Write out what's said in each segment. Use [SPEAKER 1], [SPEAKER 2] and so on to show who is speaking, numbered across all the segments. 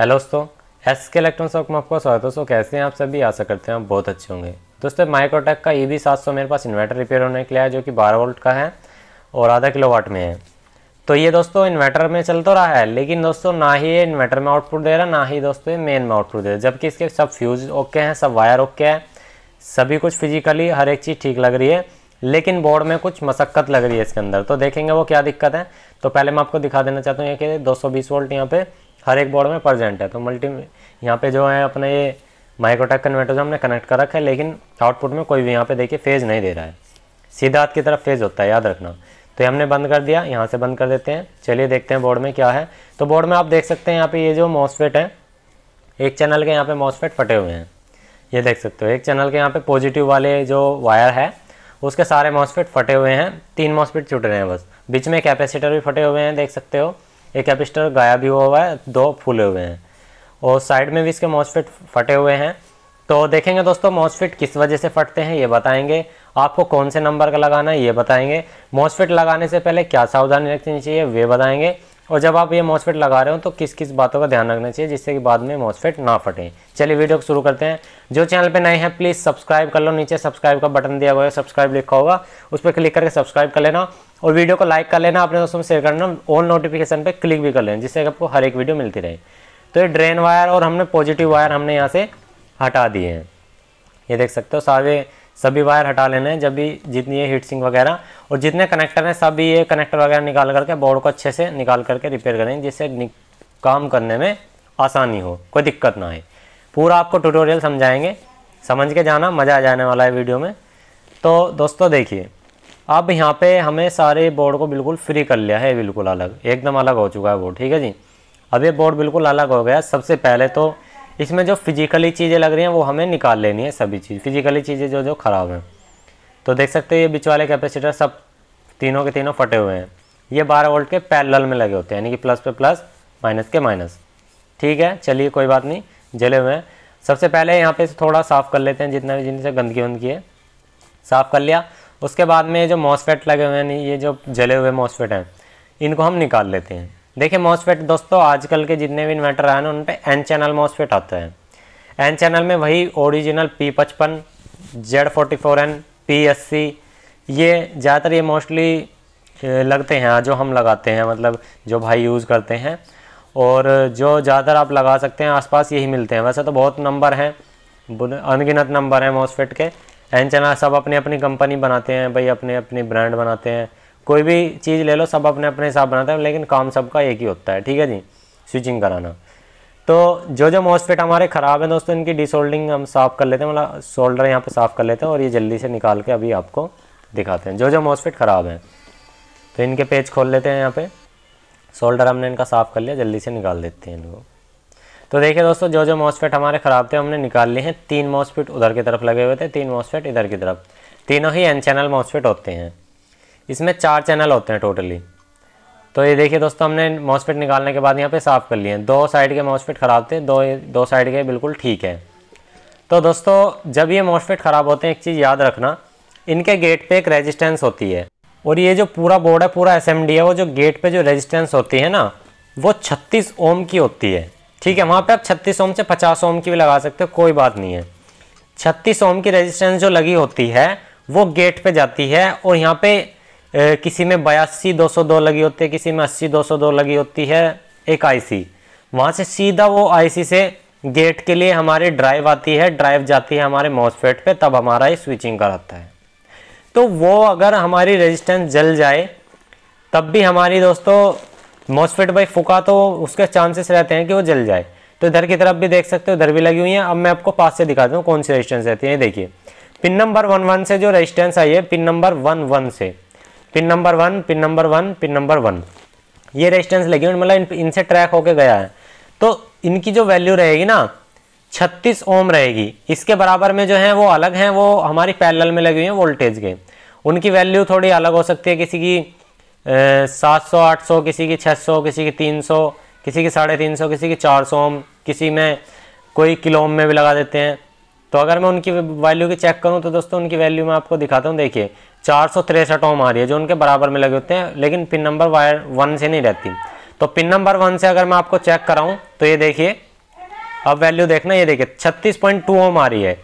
[SPEAKER 1] hello दोस्तों S के electron shock में आपका स्वागत है दोस्तों कैसे हैं आप सभी आशा करते हैं आप बहुत अच्छे होंगे दोस्तों माइक्रोटेक का ई बी सात सौ मेरे पास इन्वर्टर रिपेयर होने के लिए है जो कि बारह वोल्ट का है और आधा किलो वाट में है तो ये दोस्तों इन्वर्टर में चल तो रहा है लेकिन दोस्तों ना ही ये इन्वर्टर में आउटपुट दे रहा ना ही दोस्तों ये मेन में आउटपुट दे रहा जबकि इसके सब फ्यूज ओके हैं सब वायर ओके हैं सभी कुछ फिजिकली हर एक चीज़ ठीक लग रही है लेकिन बोर्ड में कुछ मशक्क़त लग रही है इसके अंदर तो देखेंगे वो क्या दिक्कत है तो पहले मैं आपको दिखा देना चाहता हूँ ये कि 220 वोल्ट यहाँ पे हर एक बोर्ड में प्रजेंट है तो मल्टी यहाँ पे जो है अपने ये माइक्रोटेक कन्वर्टर जो हमने कनेक्ट कर रखा है लेकिन आउटपुट में कोई भी यहाँ पे देखिए फेज़ नहीं दे रहा है सीधा हाथ की तरफ फेज़ होता है याद रखना तो हमने बंद कर दिया यहाँ से बंद कर देते हैं चलिए देखते हैं बोर्ड में क्या है तो बोर्ड में आप देख सकते हैं यहाँ पे ये जो मॉसफेट है एक चैनल के यहाँ पे मॉसफेट फटे हुए हैं ये देख सकते हो एक चैनल के यहाँ पे पॉजिटिव वाले जो वायर है उसके सारे मॉसफेट फटे हुए हैं तीन मॉसफेट छूट रहे हैं बस बीच में कैपेसिटर भी फटे हुए हैं देख सकते हो एक कैपेसिटर गाया भी हुआ हुआ है दो फूले हुए हैं और साइड में भी इसके मॉसफिट फटे हुए हैं तो देखेंगे दोस्तों मॉसफिट किस वजह से फटते हैं ये बताएंगे आपको कौन से नंबर का लगाना है ये बताएंगे मॉसफिट लगाने से पहले क्या सावधानी रखनी चाहिए वे बताएंगे और जब आप ये मॉसफेट लगा रहे हो तो किस किस बातों का ध्यान रखना चाहिए जिससे कि बाद में मॉसफेट ना फटे चलिए वीडियो को शुरू करते हैं जो चैनल पे नए हैं प्लीज़ सब्सक्राइब कर लो नीचे सब्सक्राइब का बटन दिया हुआ है सब्सक्राइब लिखा होगा उस पर क्लिक करके सब्सक्राइब कर लेना और वीडियो को लाइक कर लेना अपने दोस्तों में शेयर करना ऑल नोटिफिकेशन पर क्लिक भी कर लेना जिससे आपको हर एक वीडियो मिलती रहे तो ये ड्रेन वायर और हमने पॉजिटिव वायर हमने यहाँ से हटा दिए हैं ये देख सकते हो सारे सभी वायर हटा लेने हैं जब भी जितनी ये हीट सिंक वगैरह और जितने कनेक्टर हैं सभी ये कनेक्टर वगैरह निकाल करके बोर्ड को अच्छे से निकाल करके रिपेयर करें जिससे काम करने में आसानी हो कोई दिक्कत ना आए पूरा आपको ट्यूटोरियल समझाएंगे समझ के जाना मज़ा आ जाने वाला है वीडियो में तो दोस्तों देखिए अब यहाँ पे हमें सारे बोर्ड को बिल्कुल फ्री कर लिया है बिल्कुल अलग एकदम अलग हो चुका है बोर्ड ठीक है जी अब ये बोर्ड बिल्कुल अलग हो गया सबसे पहले तो इसमें जो फिजिकली चीज़ें लग रही हैं वो हमें निकाल लेनी है सभी चीज़ फिजिकली चीज़ें जो जो ख़राब हैं तो देख सकते हो ये बीच वाले कैपेसिटर सब तीनों के तीनों फटे हुए हैं ये बारह वोल्ट के पैरल में लगे होते हैं यानी कि प्लस पे प्लस माइनस के माइनस ठीक है चलिए कोई बात नहीं जले हुए हैं सबसे पहले यहाँ पे थोड़ा साफ़ कर लेते हैं जितना भी जिनसे गंदगी वंदगी है साफ़ कर लिया उसके बाद में ये जो मॉसफेट लगे हुए हैं ये जो जले हुए मॉसफेट हैं इनको हम निकाल लेते हैं देखिए मॉसफेट दोस्तों आजकल के जितने भी इन्वर्टर आए ना उन पर एन चैनल मॉसफेट आते हैं एन चैनल में वही ओरिजिनल पी पचपन Z forty four N P S C ये ज़्यादातर ये मोस्टली लगते हैं जो हम लगाते हैं मतलब जो भाई यूज़ करते हैं और जो ज़्यादातर आप लगा सकते हैं आसपास यही मिलते हैं वैसे तो बहुत नंबर हैं अनगिनत नंबर हैं मॉसफेट के एन चैनल सब अपनी अपनी कंपनी बनाते हैं भाई अपने अपने ब्रांड बनाते हैं कोई भी चीज़ ले लो सब अपने अपने हिसाब बनाते हैं लेकिन काम सबका एक ही होता है ठीक है जी स्विचिंग कराना तो जो जो मॉसफेट हमारे ख़राब हैं दोस्तों इनकी डिसोल्डिंग हम साफ़ कर लेते हैं मतलब सोल्डर यहाँ पे साफ़ कर लेते हैं और ये जल्दी से निकाल के अभी आपको दिखाते हैं जो जो मॉसफेट ख़राब हैं तो इनके पेज खोल लेते हैं यहाँ पे सोल्डर हमने इनका साफ़ कर लिया जल्दी से निकाल देते हैं इनको तो देखिए दोस्तों जो जो मॉसफेट हमारे ख़राब थे हमने निकाल लिए हैं तीन मॉसफेट उधर की तरफ लगे हुए थे तीन मॉसफेट इधर की तरफ तीनों ही एन चैनल मॉसफेट होते हैं इसमें चार चैनल होते हैं टोटली तो ये देखिए दोस्तों हमने मॉसफेट निकालने के बाद यहाँ पे साफ़ कर लिए दो साइड के मॉसफेट ख़राब थे दो दो साइड के बिल्कुल ठीक है तो दोस्तों जब ये मॉसफेट ख़राब होते हैं एक चीज़ याद रखना इनके गेट पे एक रेजिस्टेंस होती है और ये जो पूरा बोर्ड है पूरा एस है वो जो गेट पर जो रजिस्टेंस होती है ना वो छत्तीस ओम की होती है ठीक है वहाँ पर आप छत्तीस ओम से पचास ओम की भी लगा सकते हो कोई बात नहीं है छत्तीस ओम की रजिस्टेंस जो लगी होती है वो गेट पर जाती है और यहाँ पर किसी में बयासी दो सौ दो लगी होती है किसी में अस्सी दो सौ दो लगी होती है एक आईसी वहाँ से सीधा वो आईसी से गेट के लिए हमारे ड्राइव आती है ड्राइव जाती है हमारे मॉसफेट पे तब हमारा ये स्विचिंग कराता है तो वो अगर हमारी रेजिस्टेंस जल जाए तब भी हमारी दोस्तों मॉसफेट भाई फूका तो उसके चांसेस रहते हैं कि वो जल जाए तो इधर की तरफ भी देख सकते हो इधर भी लगी हुई है अब मैं आपको पास से दिखाता हूँ कौन सी रजिस्टेंस रहती है देखिए पिन नंबर वन वन से जो रजिस्टेंस आई है पिन नंबर वन वन से pin number one pin number one pin number one ये रेजिस्टेंस लगी हुई मतलब इनसे ट्रैक होके गया है तो इनकी जो वैल्यू रहेगी ना छत्तीस ओम रहेगी इसके बराबर में जो है वो अलग हैं वो हमारी पैरेलल में लगी हुई हैं वोल्टेज के उनकी वैल्यू थोड़ी अलग हो सकती है किसी की सात सौ आठ सौ किसी की छः सौ किसी की तीन सौ किसी की साढ़े तीन सौ किसी की चार सौ ओम किसी में कोई किलो ओम में भी लगा देते हैं तो अगर मैं उनकी वैल्यू की चेक करूँ तो दोस्तों उनकी वैल्यू मैं आपको दिखाता हूँ देखिए चार सौ तिरसठ ओम आ रही है जो उनके बराबर में लगे होते हैं लेकिन पिन नंबर वायर वन से नहीं रहती तो पिन नंबर वन से अगर मैं आपको चेक कराऊँ तो ये देखिए अब वैल्यू देखना ये देखिए छत्तीस पॉइंट टू ओम आ रही है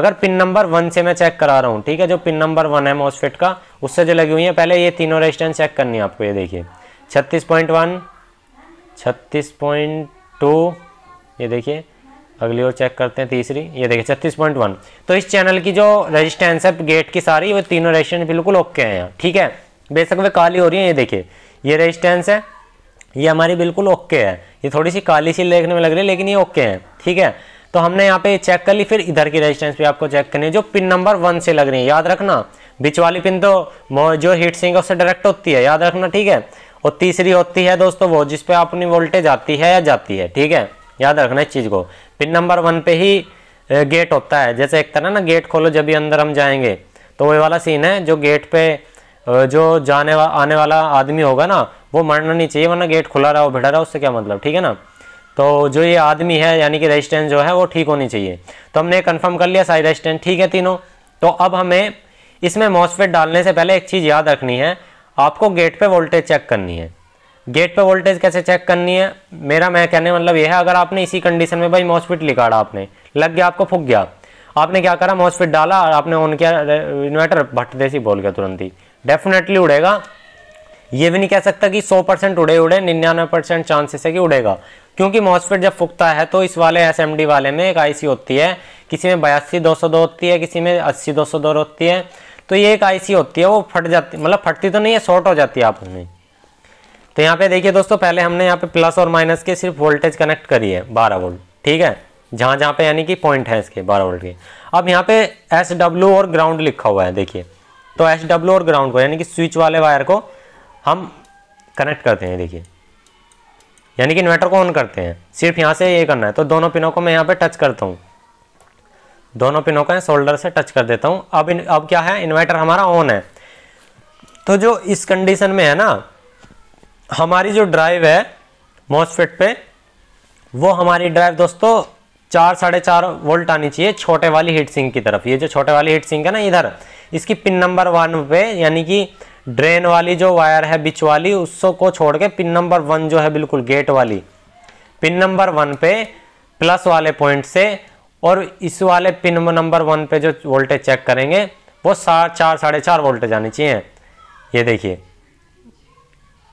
[SPEAKER 1] अगर पिन नंबर वन से मैं चेक करा रहा हूँ ठीक है जो पिन नंबर वन है मॉसफेट का उससे जो लगी हुई है पहले ये तीनों रेजिस्टेंस चेक करनी है आपको ये देखिए छत्तीस पॉइंट वन छत्तीस पॉइंट टू ये देखिए अगली और चेक करते हैं तीसरी ये देखिए छत्तीस पॉइंट वन तो इस चैनल की जो रेजिस्टेंस है गेट की सारी वो तीनों रेजिस्टेंस बिल्कुल ओके हैं यहाँ ठीक है बेशक वे काली हो रही है ये देखिए ये रेजिस्टेंस है ये हमारी बिल्कुल ओके है ये थोड़ी सी काली सी देखने में लग रही है लेकिन ये ओके है ठीक है तो हमने यहाँ पे चेक कर ली फिर इधर की रेजिस्टेंस भी आपको चेक करनी है जो पिन नंबर वन से लग रही है याद रखना बीच वाली पिन तो जो हीट सिंक है उससे डायरेक्ट होती है याद रखना ठीक है और तीसरी होती है दोस्तों वो जिसपे अपनी वोल्टेज आती है या जाती है ठीक है याद रखना इस चीज़ को पिन नंबर वन पे ही गेट होता है जैसे एक तरह ना गेट खोलो जब भी अंदर हम जाएंगे तो वही वाला सीन है जो गेट पे जो जाने वा, आने वाला आदमी होगा ना वो मरना नहीं चाहिए वरना गेट खुला रहा हो भिड़ा रहा हो उससे क्या मतलब ठीक है ना तो जो ये आदमी है यानी कि रेजिस्टेंस जो है वो ठीक होनी चाहिए तो हमने कन्फर्म कर लिया सारी रेजिस्टेंस ठीक है तीनों तो अब हमें इसमें मॉसफेट डालने से पहले एक चीज़ याद रखनी है आपको गेट पे वोल्टेज चेक करनी है गेट पे वोल्टेज कैसे चेक करनी है मेरा मैं कहने मतलब यह है अगर आपने इसी कंडीशन में भाई मॉसफिट निकाला आपने लग गया आपको फूक गया आपने क्या करा मॉसफिट डाला आपने ऑन किया इन्वर्टर भट्ट देसी बोल गया तुरंत ही डेफिनेटली उड़ेगा ये भी नहीं कह सकता कि 100 परसेंट उड़े उड़े निन्यानवे परसेंट चांसेस है कि उड़ेगा क्योंकि मॉसफेट जब फूकता है तो इस वाले एस वाले में एक आईसी होती है किसी में बयासी दो सौ दो होती है किसी में अस्सी दो सौ दो होती है तो ये एक आईसी होती है वो फट जाती मतलब फटती तो नहीं है शॉर्ट हो जाती है आप में तो यहाँ पे देखिए दोस्तों पहले हमने यहाँ पे प्लस और माइनस के सिर्फ वोल्टेज कनेक्ट करी है बारह वोल्ट ठीक है जहाँ जहाँ पे यानी कि पॉइंट है इसके बारह वोल्ट के अब यहाँ पे एस डब्ल्यू और ग्राउंड लिखा हुआ है देखिए तो एस डब्ल्यू और ग्राउंड को यानी कि स्विच वाले वायर को हम कनेक्ट करते हैं देखिए यानी कि इन्वर्टर को ऑन करते हैं सिर्फ यहाँ से ये करना है तो दोनों पिनों को मैं यहाँ पे टच करता हूँ दोनों पिनों का शोल्डर से टच कर देता हूँ अब इन, अब क्या है इन्वर्टर हमारा ऑन है तो जो इस कंडीशन में है ना हमारी जो ड्राइव है मॉसफेट पे वो हमारी ड्राइव दोस्तों चार साढ़े चार वोल्ट आनी चाहिए छोटे वाली हीट सिंक की तरफ ये जो छोटे वाली हीट सिंक है ना इधर इसकी पिन नंबर वन पे यानी कि ड्रेन वाली जो वायर है बीच वाली उसको छोड़ के पिन नंबर वन जो है बिल्कुल गेट वाली पिन नंबर वन पे प्लस वाले पॉइंट से और इस वाले पिन नंबर वन पे जो वोल्टेज चेक करेंगे वो सा चार साढ़े चार वोल्टेज आनी चाहिए ये देखिए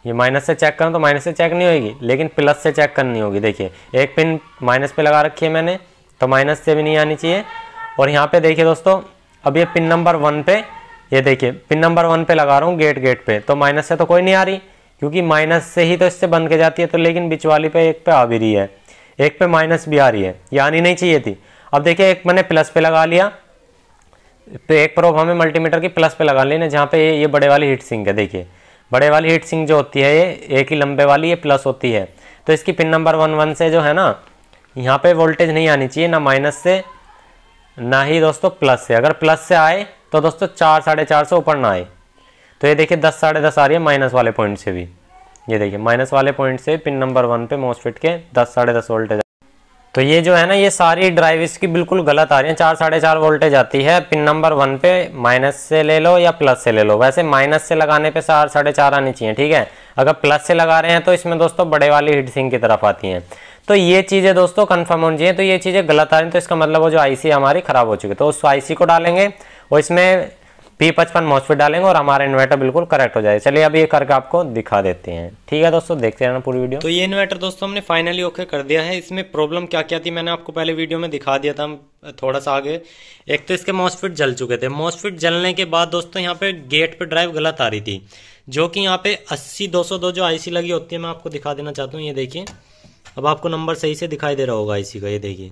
[SPEAKER 1] ये माइनस से चेक करूँ तो माइनस से चेक नहीं होगी लेकिन प्लस से चेक करनी होगी देखिए एक पिन माइनस पे लगा रखी है मैंने तो माइनस से भी नहीं आनी चाहिए और यहाँ पे देखिए दोस्तों अब ये पिन नंबर वन पे ये देखिए पिन नंबर वन पे लगा रहा हूँ गेट गेट पे तो माइनस से तो कोई नहीं आ रही क्योंकि माइनस से ही तो इससे बन के जाती है तो लेकिन बिच वाली पे एक पे आ भी रही है एक पे माइनस भी आ रही है ये आनी नहीं चाहिए थी अब देखिए एक मैंने प्लस पे लगा लिया तो एक प्रोब हमें मल्टीमीटर की प्लस पे लगा लेने जहाँ पे ये, ये बड़े वाली हीट सिंक है देखिए बड़े वाली हीट सिंह जो होती है ये एक ही लंबे वाली ये प्लस होती है तो इसकी पिन नंबर वन वन से जो है ना यहाँ पे वोल्टेज नहीं आनी चाहिए ना माइनस से ना ही दोस्तों प्लस से अगर प्लस से आए तो दोस्तों चार साढ़े चार से ऊपर ना आए तो ये देखिए दस साढ़े दस आ रही है माइनस वाले पॉइंट से भी ये देखिए माइनस वाले पॉइंट से पिन नंबर वन पे फिट के दस साढ़े दस वोल्टेज तो ये जो है ना ये सारी ड्राइव इसकी बिल्कुल गलत आ रही है चार साढ़े चार वोल्टेज आती है पिन नंबर वन पे माइनस से ले लो या प्लस से ले लो वैसे माइनस से लगाने पे चार साढ़े चार आनी चाहिए ठीक है अगर प्लस से लगा रहे हैं तो इसमें दोस्तों बड़े वाली हीट सिंह की तरफ आती हैं तो ये चीज़ें दोस्तों कन्फर्म होनी चाहिए तो ये चीज़ें गलत आ रही हैं तो इसका मतलब वो जो आईसी हमारी ख़राब हो चुकी है तो उस आईसी को डालेंगे और इसमें पी पचपन मॉसफेट डालेंगे और हमारा इन्वर्टर बिल्कुल करेक्ट हो जाएगा चलिए अब ये करके आपको दिखा देते हैं ठीक है दोस्तों देखते रहना पूरी वीडियो तो ये इन्वर्टर दोस्तों हमने फाइनली ओके कर दिया है इसमें प्रॉब्लम क्या क्या थी मैंने आपको पहले वीडियो में दिखा दिया था थोड़ा सा आगे एक तो इसके मॉसफिट जल चुके थे मॉसफिट जलने के बाद दोस्तों यहाँ पे गेट पे ड्राइव गलत आ रही थी जो कि यहाँ पे अस्सी दो जो आईसी लगी होती है मैं आपको दिखा देना चाहता हूँ ये देखिए अब आपको नंबर सही से दिखाई दे रहा होगा आईसी का ये देखिए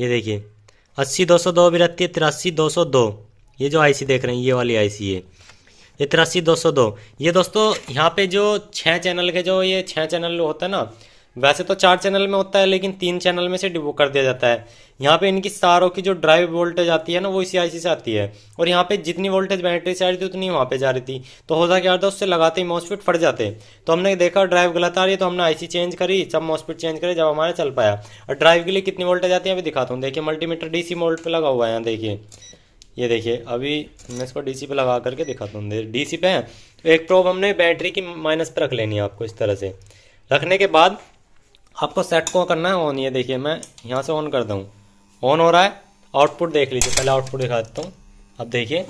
[SPEAKER 1] ये देखिए अस्सी दो सौ दो भी रहती है तिरासी दो सौ दो ये जो आईसी देख रहे हैं ये वाली आईसी है ये तिरासी दो सौ दो ये दोस्तों यहाँ पे जो छः चैनल के जो ये छः चैनल होता है ना वैसे तो चार चैनल में होता है लेकिन तीन चैनल में से डिबो कर दिया जाता है यहाँ पे इनकी सारों की जो ड्राइव वोल्टेज आती है ना वो इसी आईसी से आती है और यहाँ पे जितनी वोल्टेज बैटरी से आ रही थी उतनी वहाँ पे जा रही थी तो होता क्या था उससे लगाते ही मॉसफिट फट जाते तो हमने देखा ड्राइव गलत आ रही है तो हमने आईसी चेंज करी सब मॉसफिट चेंज करी जब हमारे चल पाया और ड्राइव के लिए कितनी वोल्टेज आती है अभी दिखाता हूँ देखिए मल्टीमीटर डी सी मोल्ट पर लगा हुआ है यहाँ देखिए ये देखिए अभी मैं इसको डीसी पे लगा करके दिखाता हूँ डीसी पे है तो एक प्रोब हमने बैटरी की माइनस पर रख लेनी है आपको इस तरह से रखने के बाद आपको सेट को करना है ऑन ये देखिए मैं यहाँ से ऑन कर दूँ ऑन हो रहा है आउटपुट देख लीजिए पहले आउटपुट दिखा देता हूँ अब देखिए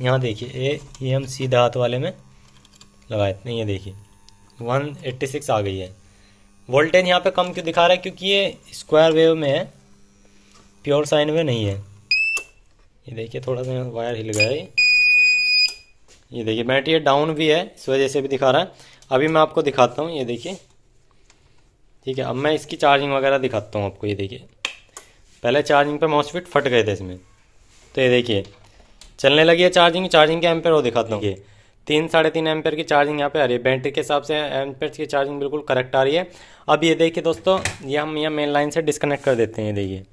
[SPEAKER 1] यहाँ देखिए ए ये हम सीधे हाथ वाले में लगाए नहीं ये देखिए 186 आ गई है वोल्टेज यहाँ पे कम क्यों दिखा रहा है क्योंकि ये स्क्वायर वेव में है प्योर साइन वेव नहीं है ये देखिए थोड़ा सा वायर हिल गया ये ये देखिए बैटरी डाउन भी है इस वजह से भी दिखा रहा है अभी मैं आपको दिखाता हूँ ये देखिए ठीक है अब मैं इसकी चार्जिंग वगैरह दिखाता हूँ आपको ये देखिए पहले चार्जिंग पे मॉसफिट फट गए थे इसमें तो ये देखिए चलने लगी है चार्जिंग चार्जिंग के एम वो दिखाता हूँ तीन साढ़े तीन एम की चार्जिंग यहाँ पे आ रही है बैटरी के हिसाब से एम्पेयर की चार्जिंग बिल्कुल करेक्ट आ रही है अब ये देखिए दोस्तों ये हम यहाँ मेन लाइन से डिस्कनेक्ट कर देते हैं ये देखिए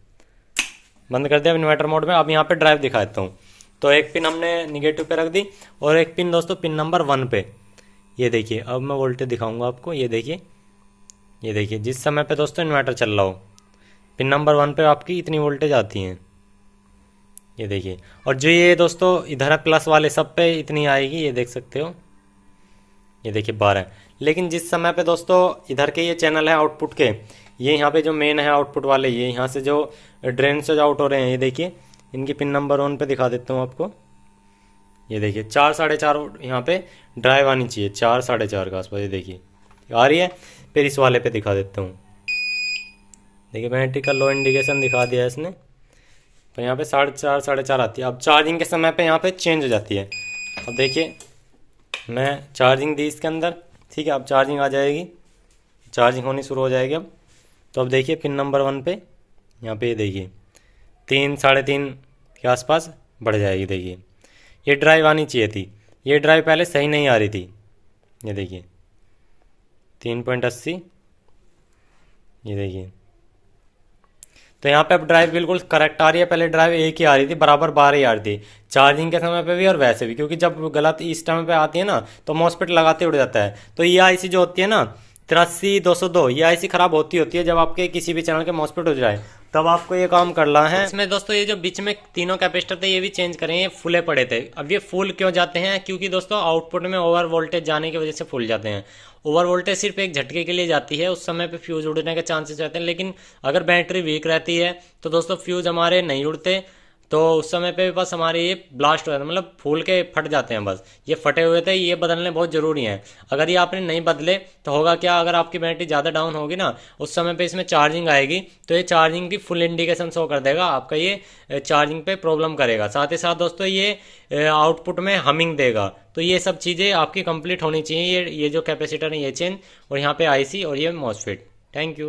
[SPEAKER 1] बंद कर दिया अब इन्वर्टर मोड में अब यहाँ पे ड्राइव दिखा देता हूँ तो एक पिन हमने निगेटिव पे रख दी और एक पिन दोस्तों पिन नंबर वन पे ये देखिए अब मैं वोल्टेज दिखाऊंगा आपको ये देखिए ये देखिए जिस समय पे दोस्तों इन्वर्टर चल रहा हो पिन नंबर वन पे आपकी इतनी वोल्टेज आती है ये देखिए और जो ये दोस्तों इधर प्लस वाले सब पे इतनी आएगी ये देख सकते हो ये देखिए बारह लेकिन जिस समय पे दोस्तों इधर के ये चैनल है आउटपुट के ये यहाँ पे जो मेन है आउटपुट वाले ये यहाँ से जो ड्रेन से जो आउट हो रहे हैं ये देखिए इनकी पिन नंबर वन पे दिखा देता हूँ आपको ये देखिए चार साढ़े चार यहाँ पे ड्राइव आनी चाहिए चार साढ़े चार के आसपास ये देखिए आ रही है फिर इस वाले पे दिखा देता हूँ देखिए बैटरी का लो इंडिकेशन दिखा दिया है इसने तो यहाँ पे साढ़े चार साढ़े चार आती है अब चार्जिंग के समय पे यहाँ पे चेंज हो जाती है अब देखिए मैं चार्जिंग दी इसके अंदर ठीक है अब चार्जिंग आ जाएगी चार्जिंग होनी शुरू हो जाएगी अब तो अब देखिए पिन नंबर वन पे यहाँ पे देखिए तीन साढ़े तीन के आसपास बढ़ जाएगी देखिए ये ड्राइव आनी चाहिए थी ये ड्राइव पहले सही नहीं आ रही थी ये देखिए तीन पॉइंट अस्सी ये देखिए तो यहाँ पे अब ड्राइव बिल्कुल करेक्ट आ रही है पहले ड्राइव एक ही आ रही थी बराबर बारह ही आ रही थी चार्जिंग के समय पे भी और वैसे भी क्योंकि जब गलत इस टाइम पे आती है ना तो मॉस्पिट लगाते उड़ जाता है तो ये आईसी जो होती है ना तिरासी दो सौ दो ये आईसी खराब होती होती है जब आपके किसी भी चैनल के मॉस्पेट हो जाए तब आपको ये काम करना है इसमें दोस्तों ये जो बीच में तीनों कैपेसिटर थे ये भी चेंज करें ये फुले पड़े थे अब ये फुल क्यों जाते हैं क्योंकि दोस्तों आउटपुट में ओवर वोल्टेज जाने की वजह से फुल जाते हैं ओवर वोल्टेज सिर्फ एक झटके के लिए जाती है उस समय पे फ्यूज उड़ने के चांसेस रहते हैं लेकिन अगर बैटरी वीक रहती है तो दोस्तों फ्यूज हमारे नहीं उड़ते तो उस समय पे बस हमारे ये ब्लास्ट हो जाते मतलब फूल के फट जाते हैं बस ये फटे हुए थे ये बदलने बहुत ज़रूरी हैं अगर ये आपने नहीं बदले तो होगा क्या अगर आपकी बैटरी ज़्यादा डाउन होगी ना उस समय पे इसमें चार्जिंग आएगी तो ये चार्जिंग की फुल इंडिकेशन शो कर देगा आपका ये चार्जिंग पे प्रॉब्लम करेगा साथ ही साथ दोस्तों ये आउटपुट में हमिंग देगा तो ये सब चीज़ें आपकी कंप्लीट होनी चाहिए ये ये जो कैपेसिटर है ये चेंज और यहाँ पर आई और ये मॉसफिट थैंक यू